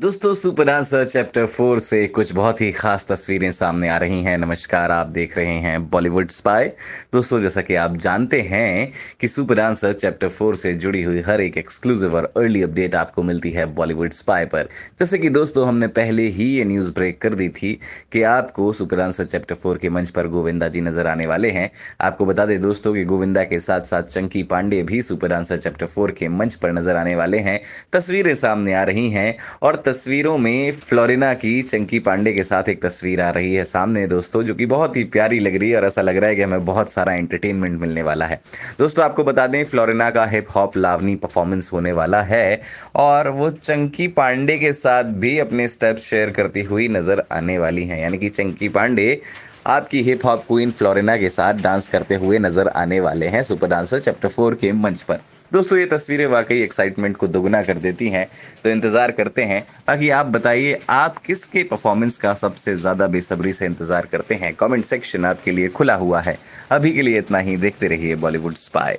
दोस्तों super dancer chapter four से कुछ बहुत ही खास तस्वीरें सामने आ रही हैं नमस्कार आप देख रहे हैं बॉलीवुड स्पाई दोस्तों जैसा कि आप जानते हैं कि सुपर डांसर चैप्टर फोर से जुड़ी हुई हर एक एक्सक्लूसिव और अर्ली अपडेट आपको मिलती है बॉलीवुड स्पाई पर जैसे कि दोस्तों हमने पहले ही ये न्यूज़ ब्रेक कर दी थी कि आपको सुपर डांसर चैप्टर फोर के मंच पर गोविंदा जी नजर आने वाले हैं आपको बता दें दोस्तों कि गोविंदा के साथ साथ चंकी पांडे भी सुपर डांसर चैप्टर फोर के मंच पर नजर आने वाले हैं तस्वीरें सामने आ रही हैं और तस्वीरों में फ्लोरिना की चंकी पांडे के साथ एक तस्वीर आ रही है सामने दोस्तों जो कि बहुत ही प्यारी लग रही है और ऐसा लग रहा है कि हमें बहुत सारा एंटरटेनमेंट मिलने वाला है दोस्तों आपको बता दें फ्लोरिना का हिप हॉप लावनी परफॉर्मेंस होने वाला है और वो चंकी पांडे के साथ भी अपने स्टेप शेयर करती हुई नजर आने वाली है यानी कि चंकी पांडे आपकी हिप हॉप क्वीन फ्लोरिना के साथ डांस करते हुए नजर आने वाले हैं सुपर डांसर चैप्टर फोर के मंच पर दोस्तों ये तस्वीरें वाकई एक्साइटमेंट को दोगुना कर देती हैं तो इंतज़ार करते हैं बाकी आप बताइए आप किसके परफॉर्मेंस का सबसे ज़्यादा बेसब्री से इंतज़ार करते हैं कमेंट सेक्शन आपके लिए खुला हुआ है अभी के लिए इतना ही देखते रहिए बॉलीवुड स्पाई